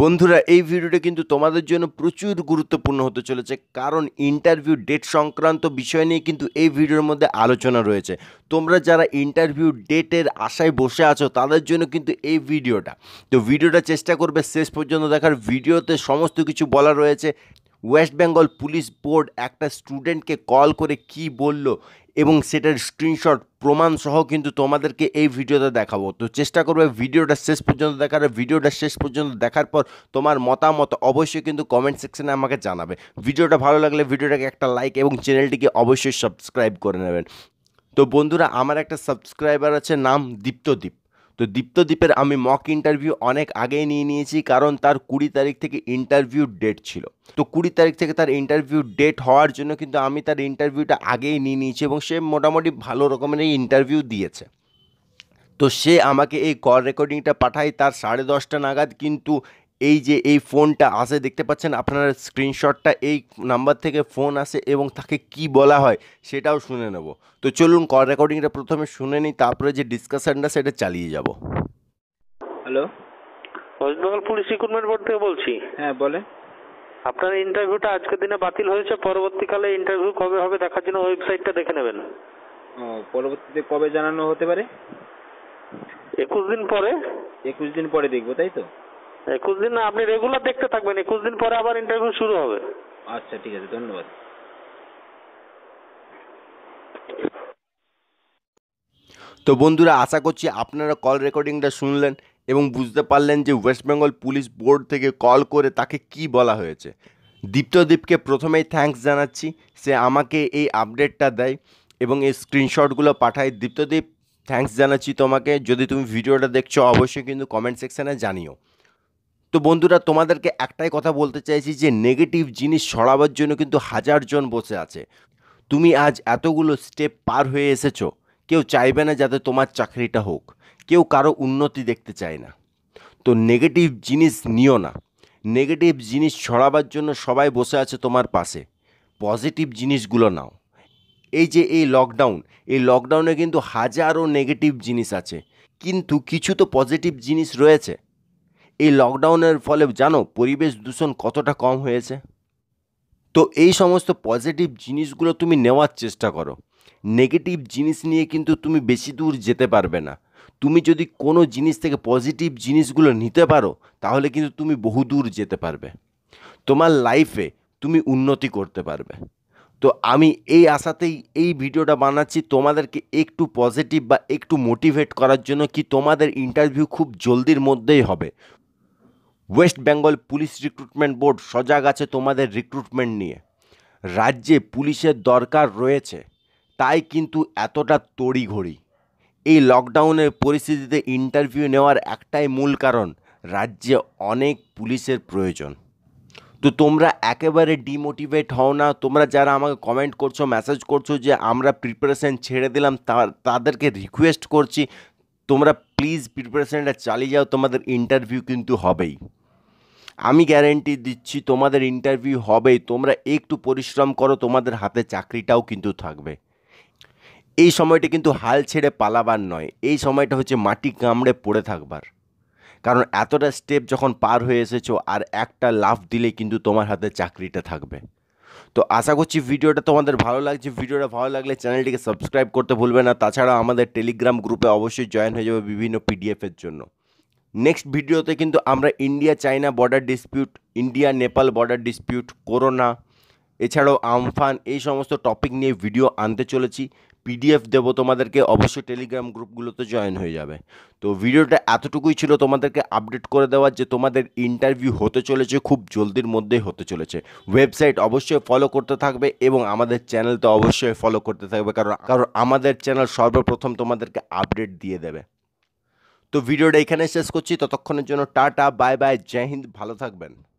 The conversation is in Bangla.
বন্ধুরা এই ভিডিওটা কিন্তু তোমাদের জন্য প্রচুর গুরুত্বপূর্ণ হতে চলেছে কারণ ইন্টারভিউ ডেট সংক্রান্ত বিষয় নিয়ে কিন্তু এই ভিডিওর মধ্যে আলোচনা রয়েছে তোমরা যারা ইন্টারভিউ ডেটের আশায় বসে আছো তাদের জন্য কিন্তু এই ভিডিওটা তো ভিডিওটা চেষ্টা করবে শেষ পর্যন্ত দেখার ভিডিওতে সমস্ত কিছু বলা রয়েছে ওয়েস্ট বেঙ্গল পুলিশ বোর্ড একটা স্টুডেন্টকে কল করে কি বলল এবং সেটার স্ক্রিনশট প্রমাণ সহ কিন্তু তোমাদেরকে এই ভিডিওতে দেখাবো তো চেষ্টা করবে ভিডিওটা শেষ পর্যন্ত দেখার ভিডিওটা শেষ পর্যন্ত দেখার পর তোমার মতামত অবশ্যই কিন্তু কমেন্ট সেকশানে আমাকে জানাবে ভিডিওটা ভালো লাগলে ভিডিওটাকে একটা লাইক এবং চ্যানেলটিকে অবশ্যই সাবস্ক্রাইব করে নেবেন তো বন্ধুরা আমার একটা সাবস্ক্রাইবার আছে নাম দীপ্তদীপ তো দীপ্তদ্বীপের আমি মক ইন্টারভিউ অনেক আগেই নিয়ে নিয়েছি কারণ তার কুড়ি তারিখ থেকে ইন্টারভিউ ডেট ছিল তো কুড়ি তারিখ থেকে তার ইন্টারভিউ ডেট হওয়ার জন্য কিন্তু আমি তার ইন্টারভিউটা আগেই নিয়ে নিয়েছি এবং সে মোটামুটি ভালো রকমের ইন্টারভিউ দিয়েছে তো সে আমাকে এই কল রেকর্ডিংটা পাঠায় তার সাড়ে দশটা নাগাদ কিন্তু এই যে এই ফোনটা আসে দেখতে পাচ্ছেন আপনারা স্ক্রিনশটটা এই নাম্বার থেকে ফোন আসে এবং তাকে কি বলা হয় সেটাও শুনে নেব তো চলুন কল রেকর্ডিংটা প্রথমে শুনে নিই তারপরে যে ডিসকাশনটা সেটা চালিয়ে যাব hello West Bengal police recruitment board থেকে বলছি হ্যাঁ বলে আপনার ইন্টারভিউটা আজকের দিনে বাতিল হয়েছে পরবর্তীকালে ইন্টারভিউ কবে হবে দেখার জন্য ওয়েবসাইটটা দেখে নেবেন ও পরবর্তীতে কবে জানানো হতে পারে একুশ দিন পরে একুশ দিন পরে দেখবো তাই তো একুশ দিন না আপনি রেগুলার দেখতে থাকবেন একুশ দিন পরে আবার ইন্টারভিউ শুরু হবে আচ্ছা ঠিক আছে ধন্যবাদ তো বন্ধুরা আশা করছি আপনারা কল রেকর্ডিংটা শুনলেন এবং বুঝতে পারলেন যে ওয়েস্ট বেঙ্গল পুলিশ বোর্ড থেকে কল করে তাকে কি বলা হয়েছে দীপ্তদীপকে প্রথমেই থ্যাঙ্কস জানাচ্ছি সে আমাকে এই আপডেটটা দেয় এবং এই স্ক্রিনশটগুলো পাঠায় দীপ্তদীপ থ্যাঙ্কস জানাচ্ছি তোমাকে যদি তুমি ভিডিওটা দেখছো অবশ্যই কিন্তু কমেন্ট সেকশানে জানিও তো বন্ধুরা তোমাদেরকে একটাই কথা বলতে চাইছি যে নেগেটিভ জিনিস সরাবার জন্য কিন্তু হাজারজন বসে আছে তুমি আজ এতগুলো স্টেপ পার হয়ে এসেছো কেউ চাইবে না যাতে তোমার চাকরিটা হোক কেউ কারো উন্নতি দেখতে চায় না তো নেগেটিভ জিনিস নিও না নেগেটিভ জিনিস ছড়াবার জন্য সবাই বসে আছে তোমার পাশে পজিটিভ জিনিসগুলো নাও এই যে এই লকডাউন এই লকডাউনে কিন্তু হাজারো নেগেটিভ জিনিস আছে কিন্তু কিছু তো পজিটিভ জিনিস রয়েছে এই লকডাউনের ফলে জানো পরিবেশ দূষণ কতটা কম হয়েছে তো এই সমস্ত পজিটিভ জিনিসগুলো তুমি নেওয়ার চেষ্টা করো নেগেটিভ জিনিস নিয়ে কিন্তু তুমি বেশি দূর যেতে পারবে না তুমি যদি কোনো জিনিস থেকে পজিটিভ জিনিসগুলো নিতে পারো তাহলে কিন্তু তুমি বহু দূর যেতে পারবে তোমার লাইফে তুমি উন্নতি করতে পারবে তো আমি এই আশাতেই এই ভিডিওটা বানাচ্ছি তোমাদেরকে একটু পজিটিভ বা একটু মোটিভেট করার জন্য কি তোমাদের ইন্টারভিউ খুব জলদির মধ্যেই হবে West Bengal police recruitment board সজাগ আছে তোমাদের রিক্রুটমেন্ট নিয়ে রাজ্যে পুলিশের দরকার রয়েছে তাই কিন্তু এতটা তড়িঘড়ি এই লকডাউনের পরিস্থিতিতে ইন্টারভিউ নেওয়ার একটাই মূল কারণ রাজ্যে অনেক পুলিশের প্রয়োজন তো তোমরা একেবারে ডিমোটিভেট হও না তোমরা যারা আমাকে কমেন্ট করছো মেসেজ করছো যে আমরা প্রিপারেশান ছেড়ে দিলাম তাদেরকে রিকোয়েস্ট করছি তোমরা প্লিজ প্রিপারেশানটা চালিয়ে যাও তোমাদের ইন্টারভিউ কিন্তু হবেই আমি গ্যারেন্টি দিচ্ছি তোমাদের ইন্টারভিউ হবেই তোমরা একটু পরিশ্রম করো তোমাদের হাতে চাকরিটাও কিন্তু থাকবে এই সময়টা কিন্তু হাল ছেড়ে পালাবার নয় এই সময়টা হচ্ছে মাটি কামড়ে পড়ে থাকবার কারণ এতটা স্টেপ যখন পার হয়ে এসেছো আর একটা লাভ দিলে কিন্তু তোমার হাতে চাকরিটা থাকবে তো আশা করছি ভিডিওটা তোমাদের ভালো লাগছে ভিডিওটা ভালো লাগলে চ্যানেলটিকে সাবস্ক্রাইব করতে ভুলবে না তাছাড়া আমাদের টেলিগ্রাম গ্রুপে অবশ্যই জয়েন হয়ে যাবে বিভিন্ন পিডিএফের জন্য নেক্সট ভিডিওতে কিন্তু আমরা India China border dispute India Nepal border dispute corona এছাড়াও আমফান এই সমস্ত টপিক নিয়ে ভিডিও আনতে চলেছি পিডিএফ দেবো তোমাদেরকে অবশ্যই টেলিগ্রাম গ্রুপগুলোতে জয়েন হয়ে যাবে তো ভিডিওটা এতটুকুই ছিল তোমাদেরকে আপডেট করে দেওয়ার যে তোমাদের ইন্টারভিউ হতে চলেছে খুব জলদির মধ্যেই হতে চলেছে ওয়েবসাইট অবশ্যই ফলো করতে থাকবে এবং আমাদের চ্যানেল তো অবশ্যই ফলো করতে থাকবে কারণ কারণ আমাদের চ্যানেল সর্বপ্রথম তোমাদেরকে আপডেট দিয়ে দেবে তো ভিডিওটা এখানে শেষ করছি ততক্ষণের জন্য টাটা বাই বাই জয় হিন্দ ভালো থাকবেন